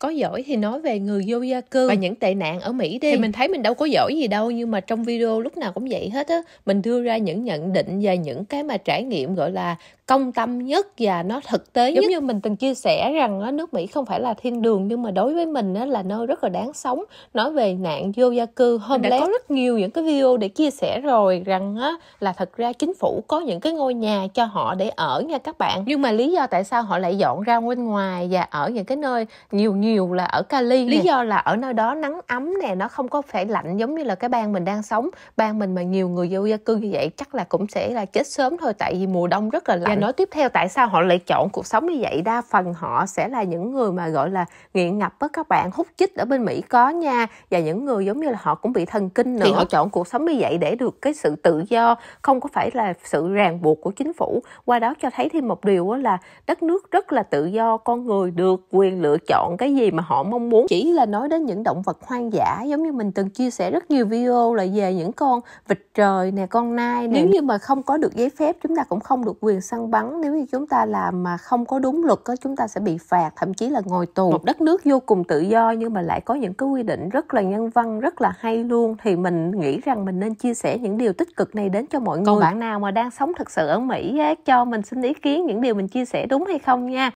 có giỏi thì nói về người vô gia cư và những tệ nạn ở Mỹ đi thì mình thấy mình đâu có giỏi gì đâu nhưng mà trong video lúc nào cũng vậy hết á mình đưa ra những nhận định và những cái mà trải nghiệm gọi là công tâm nhất và nó thực tế giống như mình từng chia sẻ rằng á nước Mỹ không phải là thiên đường nhưng mà đối với mình là nơi rất là đáng sống nói về nạn vô gia cư hôm đã có rất nhiều những cái video để chia sẻ rồi rằng á là thật ra chính phủ có những cái ngôi nhà cho họ để ở nha các bạn nhưng mà lý do tại sao họ lại dọn ra bên ngoài và ở những cái nơi nhiều nhiều nhiều là ở Cali lý nè. do là ở nơi đó nắng ấm nè nó không có phải lạnh giống như là cái bang mình đang sống bang mình mà nhiều người vô gia cư như vậy chắc là cũng sẽ là chết sớm thôi tại vì mùa đông rất là dạ, lạnh và nói tiếp theo tại sao họ lại chọn cuộc sống như vậy đa phần họ sẽ là những người mà gọi là nghiện ngập với các bạn hút chích ở bên Mỹ có nha và những người giống như là họ cũng bị thần kinh nữa thì họ chọn cuộc sống như vậy để được cái sự tự do không có phải là sự ràng buộc của chính phủ qua đó cho thấy thêm một điều là đất nước rất là tự do con người được quyền lựa chọn cái gì gì mà họ mong muốn chỉ là nói đến những động vật hoang dã giống như mình từng chia sẻ rất nhiều video là về những con vịt trời nè con nai nè nếu như mà không có được giấy phép chúng ta cũng không được quyền săn bắn nếu như chúng ta làm mà không có đúng luật đó, chúng ta sẽ bị phạt thậm chí là ngồi tù một đất nước vô cùng tự do nhưng mà lại có những cái quy định rất là nhân văn rất là hay luôn thì mình nghĩ rằng mình nên chia sẻ những điều tích cực này đến cho mọi người còn bạn nào mà đang sống thật sự ở mỹ á, cho mình xin ý kiến những điều mình chia sẻ đúng hay không nha